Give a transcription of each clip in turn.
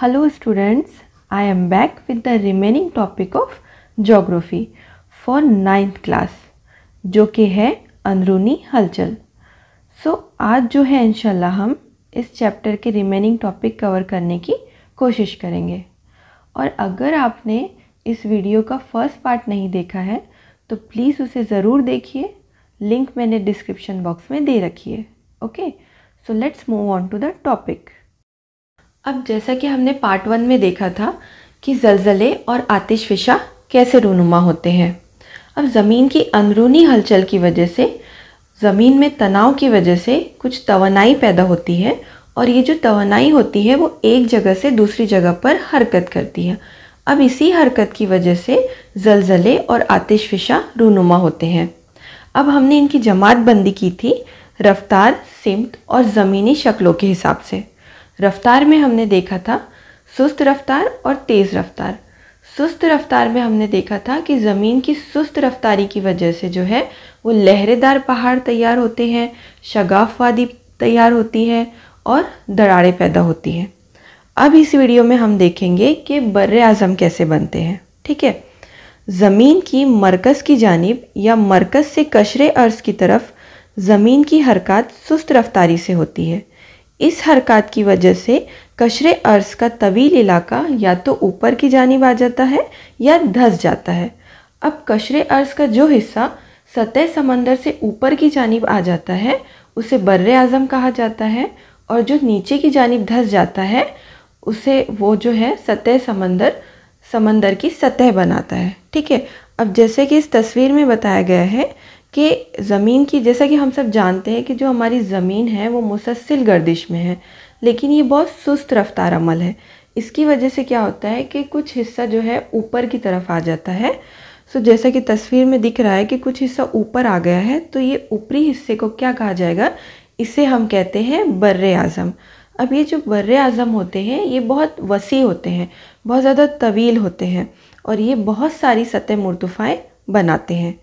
hello students I am back with the remaining topic of geography for ninth class जो कि है अंदरूनी हलचल सो so, आज जो है इनशाला हम इस चैप्टर के रिमेनिंग टॉपिक कवर करने की कोशिश करेंगे और अगर आपने इस वीडियो का फर्स्ट पार्ट नहीं देखा है तो प्लीज़ उसे ज़रूर देखिए लिंक मैंने डिस्क्रिप्शन बॉक्स में दे रखी है okay so let's move on to the topic अब जैसा कि हमने पार्ट वन में देखा था कि जलजले और आतिशफिशा कैसे रूनुमा होते हैं अब ज़मीन की अंदरूनी हलचल की वजह से ज़मीन में तनाव की वजह से कुछ तोानाई पैदा होती है और ये जो तोानाई होती है वो एक जगह से दूसरी जगह पर हरकत करती है अब इसी हरकत की वजह से जलजले और आतिशफिशा रूनुमा होते हैं अब हमने इनकी जमात बंदी की थी रफ्तार सिमत और ज़मीनी शक्लों के हिसाब से रफ्तार में हमने देखा था सुस्त रफ्तार और तेज़ रफ्तार सुस्त रफ्तार में हमने देखा था कि ज़मीन की सुस्त रफ्तारी की वजह से जो है वो लहरेदार पहाड़ तैयार होते हैं शगाफ वादी तैयार होती है और दरारें पैदा होती हैं अब इस वीडियो में हम देखेंगे कि बर अज़म कैसे बनते हैं ठीक है ज़मीन की मरकज़ की जानब या मरकज़ से कशरे अर्ज़ की तरफ ज़मीन की हरकत सुस्त रफ्तारी से होती है इस हरकत की वजह से कशर अर्स का तवील इलाका या तो ऊपर की जानब आ जाता है या धस जाता है अब कशर अर्स का जो हिस्सा सतह समंदर से ऊपर की जानब आ जाता है उसे बर अज़म कहा जाता है और जो नीचे की जानब धस जाता है उसे वो जो है सतह समंदर समंदर की सतह बनाता है ठीक है अब जैसे कि इस तस्वीर में बताया गया है कि ज़मीन की जैसा कि हम सब जानते हैं कि जो हमारी ज़मीन है वो मुसलसल गर्दिश में है लेकिन ये बहुत सुस्त रफ़्तार अमल है इसकी वजह से क्या होता है कि कुछ हिस्सा जो है ऊपर की तरफ आ जाता है सो जैसा कि तस्वीर में दिख रहा है कि कुछ हिस्सा ऊपर आ गया है तो ये ऊपरी हिस्से को क्या कहा जाएगा इसे हम कहते हैं बर आज़म अब ये जो बर आज़म होते हैं ये बहुत वसी होते हैं बहुत ज़्यादा तवील होते हैं और ये बहुत सारी सतह मुरतफ़ाएँ बनाते हैं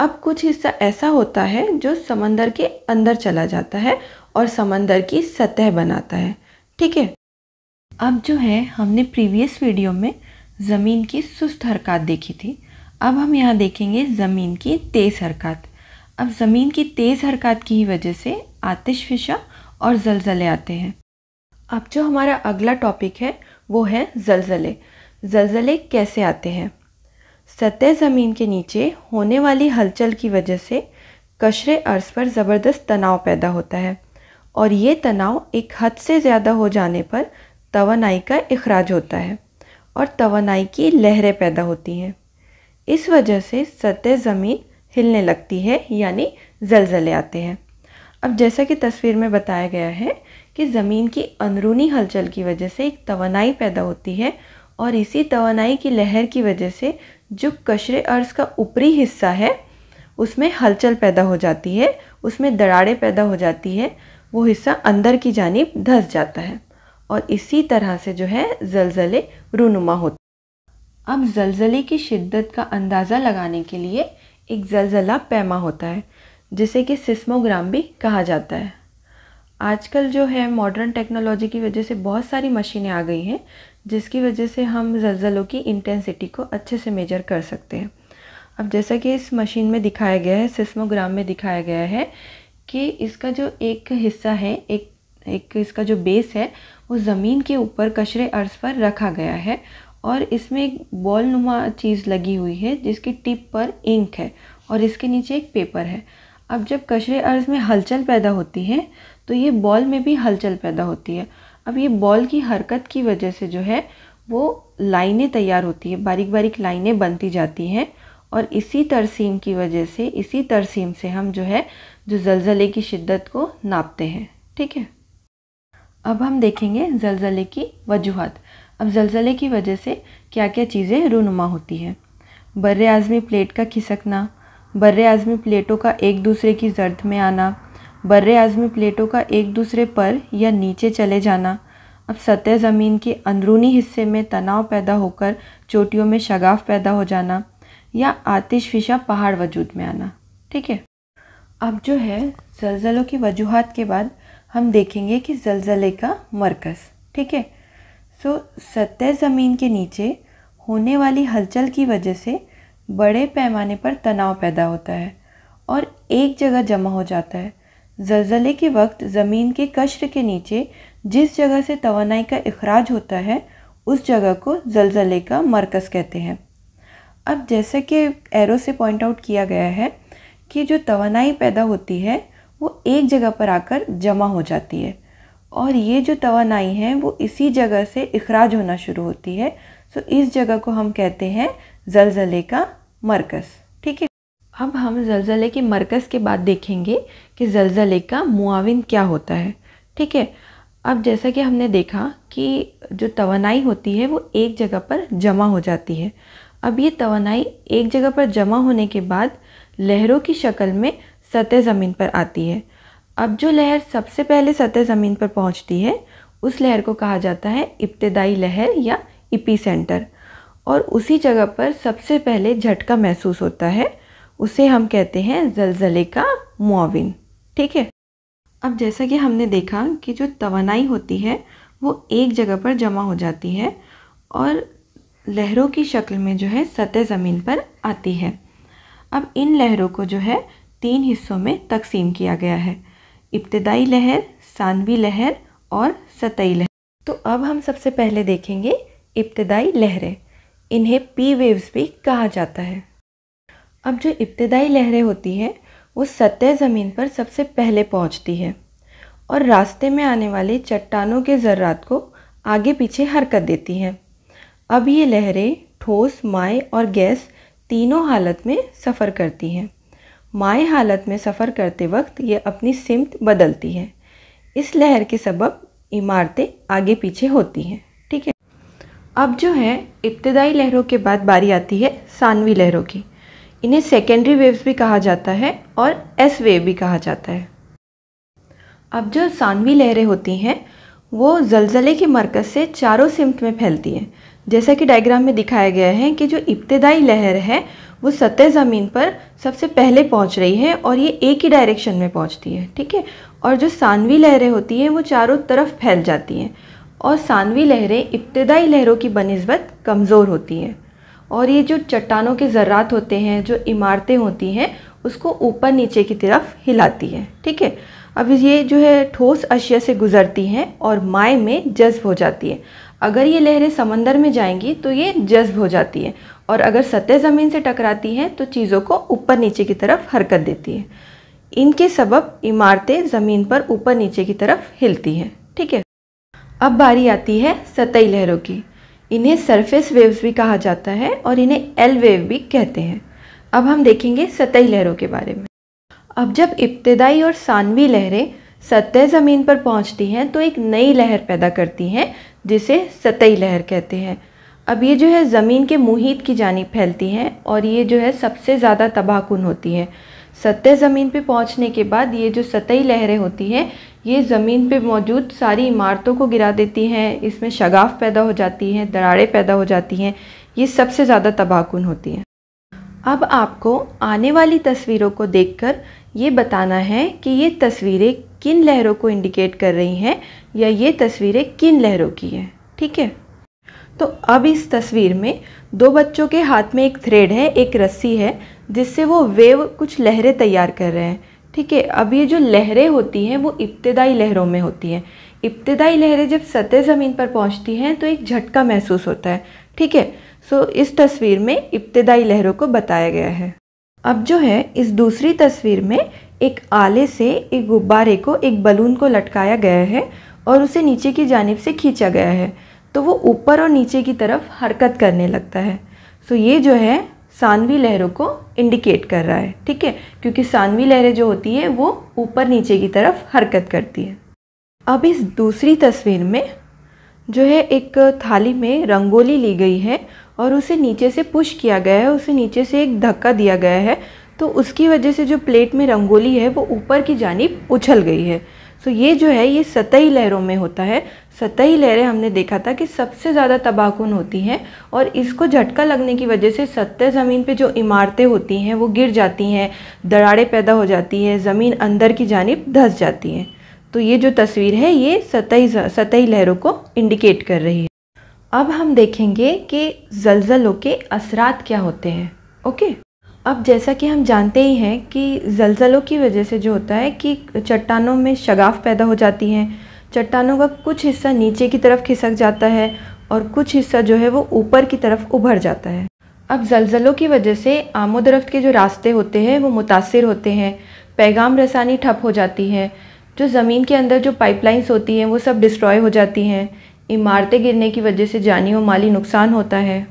अब कुछ हिस्सा ऐसा होता है जो समंदर के अंदर चला जाता है और समंदर की सतह बनाता है ठीक है अब जो है हमने प्रीवियस वीडियो में ज़मीन की सुस्त हरकत देखी थी अब हम यहाँ देखेंगे ज़मीन की तेज़ हरकत अब ज़मीन की तेज़ हरकत की ही वजह से आतिशफिशा और जलजले आते हैं अब जो हमारा अगला टॉपिक है वो है जलजले जलजले कैसे आते हैं सतह ज़मीन के नीचे होने वाली हलचल की वजह से कशरे अर्ज़ पर ज़बरदस्त तनाव पैदा होता है और ये तनाव एक हद से ज़्यादा हो जाने पर तोानाई का अखराज होता है और तोानाई की लहरें पैदा होती हैं इस वजह से सतह ज़मीन हिलने लगती है यानी जलजले आते हैं अब जैसा कि तस्वीर में बताया गया है कि ज़मीन की अंदरूनी हलचल की वजह से एक तवनाई पैदा होती है और इसी तवनाई की लहर की वजह से जो कशरे अर्ज़ का ऊपरी हिस्सा है उसमें हलचल पैदा हो जाती है उसमें दरारें पैदा हो जाती है वो हिस्सा अंदर की जानब धस जाता है और इसी तरह से जो है जलजले रूनुमा होते अब जलजले की शिद्दत का अंदाज़ा लगाने के लिए एक जलजला पैमा होता है जिसे कि सिस्मोग्राम भी कहा जाता है आजकल जो है मॉडर्न टेक्नोलॉजी की वजह से बहुत सारी मशीनें आ गई हैं जिसकी वजह से हम जल्जलों की इंटेंसिटी को अच्छे से मेजर कर सकते हैं अब जैसा कि इस मशीन में दिखाया गया है सिस्मोग्राम में दिखाया गया है कि इसका जो एक हिस्सा है एक एक इसका जो बेस है वो ज़मीन के ऊपर कशरे अर्ज पर रखा गया है और इसमें एक बॉल नुमा चीज़ लगी हुई है जिसकी टिप पर इंक है और इसके नीचे एक पेपर है अब जब कशरे अर्ज में हलचल पैदा होती है तो ये बॉल में भी हलचल पैदा होती है अब ये बॉल की हरकत की वजह से जो है वो लाइनें तैयार होती है बारीक बारीक लाइनें बनती जाती हैं और इसी तरसीम की वजह से इसी तरसीम से हम जो है जो जलजले की शिद्दत को नापते हैं ठीक है अब हम देखेंगे जलजले की वजूहत अब जलजले की वजह से क्या क्या चीज़ें रूनुमा होती है बर आज़मी प्लेट का खिसकना बर आज़मी प्लेटों का एक दूसरे की जर्द में आना बर्रे आजमी प्लेटों का एक दूसरे पर या नीचे चले जाना अब सतह ज़मीन के अंदरूनी हिस्से में तनाव पैदा होकर चोटियों में शगाफ पैदा हो जाना या आतिश फिशा पहाड़ वजूद में आना ठीक है अब जो है जलज़लों की वजूहत के बाद हम देखेंगे कि जलज़ले का मरकज़ ठीक है सो सतह ज़मीन के नीचे होने वाली हलचल की वजह से बड़े पैमाने पर तनाव पैदा होता है और एक जगह जमा हो जाता है जल्जले के वक्त ज़मीन के कश्र के नीचे जिस जगह से तोानाई का अखराज होता है उस जगह को जलजले का मरकज़ कहते हैं अब जैसे कि एरो से पॉइंट आउट किया गया है कि जो तोानाई पैदा होती है वो एक जगह पर आकर जमा हो जाती है और ये जो तोानाई है वो इसी जगह से अखराज होना शुरू होती है सो इस जगह को हम कहते हैं जलजले का मरकज़ अब हम जलजले के मरकज़ के बाद देखेंगे कि जलजले का मुआविन क्या होता है ठीक है अब जैसा कि हमने देखा कि जो तवनाई होती है वो एक जगह पर जमा हो जाती है अब ये तवनाई एक जगह पर जमा होने के बाद लहरों की शक्ल में सतह ज़मीन पर आती है अब जो लहर सबसे पहले सतह ज़मीन पर पहुंचती है उस लहर को कहा जाता है इब्तदाई लहर या इपी सेंटर और उसी जगह पर सबसे पहले झटका महसूस होता है उसे हम कहते हैं जलजले का मुआविन ठीक है अब जैसा कि हमने देखा कि जो तोानाई होती है वो एक जगह पर जमा हो जाती है और लहरों की शक्ल में जो है सतह ज़मीन पर आती है अब इन लहरों को जो है तीन हिस्सों में तकसीम किया गया है इब्तदाई लहर सानवी लहर और सतही लहर तो अब हम सबसे पहले देखेंगे इब्तदाई लहरें इन्हें पी वेव्स भी कहा जाता है अब जो इब्तदाई लहरें होती हैं वो सतह ज़मीन पर सबसे पहले पहुंचती है और रास्ते में आने वाले चट्टानों के ज़र्रात को आगे पीछे हरकत देती हैं अब ये लहरें ठोस माए और गैस तीनों हालत में सफ़र करती हैं माए हालत में सफ़र करते वक्त ये अपनी सिमत बदलती है इस लहर के सबब इमारतें आगे पीछे होती हैं ठीक है अब जो है इब्तदाई लहरों के बाद बारी आती है सानवी लहरों की इन्हें सेकेंडरी वेव्स भी कहा जाता है और एस वेव भी कहा जाता है अब जो सानवी लहरें होती हैं वो जलजले के मरकज़ से चारों सिमत में फैलती हैं जैसा कि डायग्राम में दिखाया गया है कि जो इब्तदाई लहर है वो सतह ज़मीन पर सबसे पहले पहुंच रही है और ये एक ही डायरेक्शन में पहुंचती है ठीक है और जो सानवी लहरें होती हैं वो चारों तरफ फैल जाती हैं और सानवी लहरें इब्तदाई लहरों की बनस्बत कमज़ोर होती हैं और ये जो चट्टानों के ज़र्रात होते हैं जो इमारतें होती हैं उसको ऊपर नीचे की तरफ हिलाती है ठीक है अब ये जो है ठोस अशिया से गुजरती हैं और माए में जज्ब हो जाती है अगर ये लहरें समंदर में जाएंगी तो ये जज्ब हो जाती है और अगर सतह ज़मीन से टकराती हैं तो चीज़ों को ऊपर नीचे की तरफ हरकत देती है इनके सबब इमारतें ज़मीन पर ऊपर नीचे की तरफ हिलती हैं ठीक है अब बारी आती है सतही लहरों की इन्हें सरफेस वेव्स भी कहा जाता है और इन्हें एल वेव भी कहते हैं अब हम देखेंगे सतही लहरों के बारे में अब जब इब्तदाई और सानवी लहरें सतह ज़मीन पर पहुंचती हैं तो एक नई लहर पैदा करती हैं जिसे सतही लहर कहते हैं अब ये जो है ज़मीन के मुहित की जानी फैलती हैं और ये जो है सबसे ज़्यादा तबाहकुन होती हैं सतह ज़मीन पर पहुंचने के बाद ये जो सतही लहरें होती हैं ये ज़मीन पे मौजूद सारी इमारतों को गिरा देती हैं इसमें शगाफ पैदा हो जाती हैं दरारें पैदा हो जाती हैं ये सबसे ज़्यादा तबाहकुन होती हैं अब आपको आने वाली तस्वीरों को देखकर ये बताना है कि ये तस्वीरें किन लहरों को इंडिकेट कर रही हैं या ये तस्वीरें किन लहरों की हैं ठीक है तो अब इस तस्वीर में दो बच्चों के हाथ में एक थ्रेड है एक रस्सी है जिससे वो वेव कुछ लहरें तैयार कर रहे हैं ठीक है अब ये जो लहरें होती हैं वो इब्तदाई लहरों में होती हैं इब्तदाई लहरें जब सतह ज़मीन पर पहुंचती हैं तो एक झटका महसूस होता है ठीक है सो इस तस्वीर में इब्तदाई लहरों को बताया गया है अब जो है इस दूसरी तस्वीर में एक आले से एक गुब्बारे को एक बलून को लटकाया गया है और उसे नीचे की जानब से खींचा गया है तो वो ऊपर और नीचे की तरफ हरकत करने लगता है सो ये जो है सानवी लहरों को इंडिकेट कर रहा है ठीक है क्योंकि सानवी लहरें जो होती है वो ऊपर नीचे की तरफ हरकत करती है अब इस दूसरी तस्वीर में जो है एक थाली में रंगोली ली गई है और उसे नीचे से पुश किया गया है उसे नीचे से एक धक्का दिया गया है तो उसकी वजह से जो प्लेट में रंगोली है वो ऊपर की जानब उछल गई है सो तो ये जो है ये सतही लहरों में होता है सतही लहरें हमने देखा था कि सबसे ज़्यादा तबाहकुन होती हैं और इसको झटका लगने की वजह से सतह ज़मीन पे जो इमारतें होती हैं वो गिर जाती हैं दरारें पैदा हो जाती है ज़मीन अंदर की जानब धस जाती है तो ये जो तस्वीर है ये सतही सतही लहरों को इंडिकेट कर रही है अब हम देखेंगे कि जलजलों के असरात क्या होते हैं ओके अब जैसा कि हम जानते ही हैं कि जलजलों की वजह से जो होता है कि चट्टानों में शगाफ पैदा हो जाती हैं चट्टानों का कुछ हिस्सा नीचे की तरफ खिसक जाता है और कुछ हिस्सा जो है वो ऊपर की तरफ उभर जाता है अब जलजलों की वजह से आमो दरख्त के जो रास्ते होते हैं वो मुतासर होते हैं पैगाम रसानी ठप हो जाती है जो ज़मीन के अंदर जो पाइपलाइंस होती हैं वो सब डिस्ट्रॉय हो जाती हैं इमारतें गिरने की वजह से जानी व माली नुकसान होता है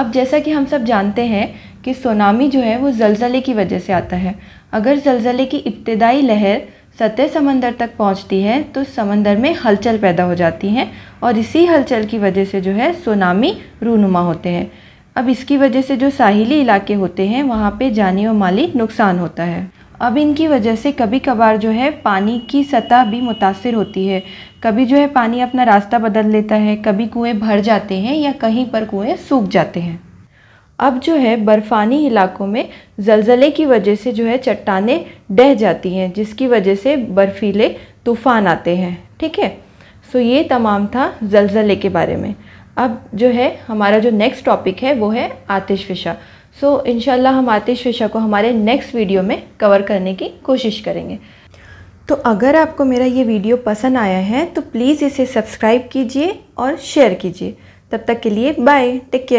अब जैसा कि हम सब जानते हैं कि सोनामी जो है वो जलजले की वजह से आता है अगर जलजले की इब्तदाई लहर सतह समंदर तक पहुंचती है तो समंदर में हलचल पैदा हो जाती है और इसी हलचल की वजह से जो है सुनामी रूनुमा होते हैं अब इसकी वजह से जो साहिली इलाके होते हैं वहाँ पे जानी और माली नुकसान होता है अब इनकी वजह से कभी कभार जो है पानी की सतह भी मुतासर होती है कभी जो है पानी अपना रास्ता बदल लेता है कभी कुएँ भर जाते हैं या कहीं पर कुएँ सूख जाते हैं अब जो है बर्फ़ानी इलाकों में जलज़ले की वजह से जो है चट्टाने ढह जाती हैं जिसकी वजह से बर्फ़ीले तूफ़ान आते हैं ठीक है सो ये तमाम था जलज़ले के बारे में अब जो है हमारा जो नेक्स्ट टॉपिक है वो है आतिश फिशा सो इनशाला हम आतिश फिशा को हमारे नेक्स्ट वीडियो में कवर करने की कोशिश करेंगे तो अगर आपको मेरा ये वीडियो पसंद आया है तो प्लीज़ इसे सब्सक्राइब कीजिए और शेयर कीजिए तब तक के लिए बाय टेक केयर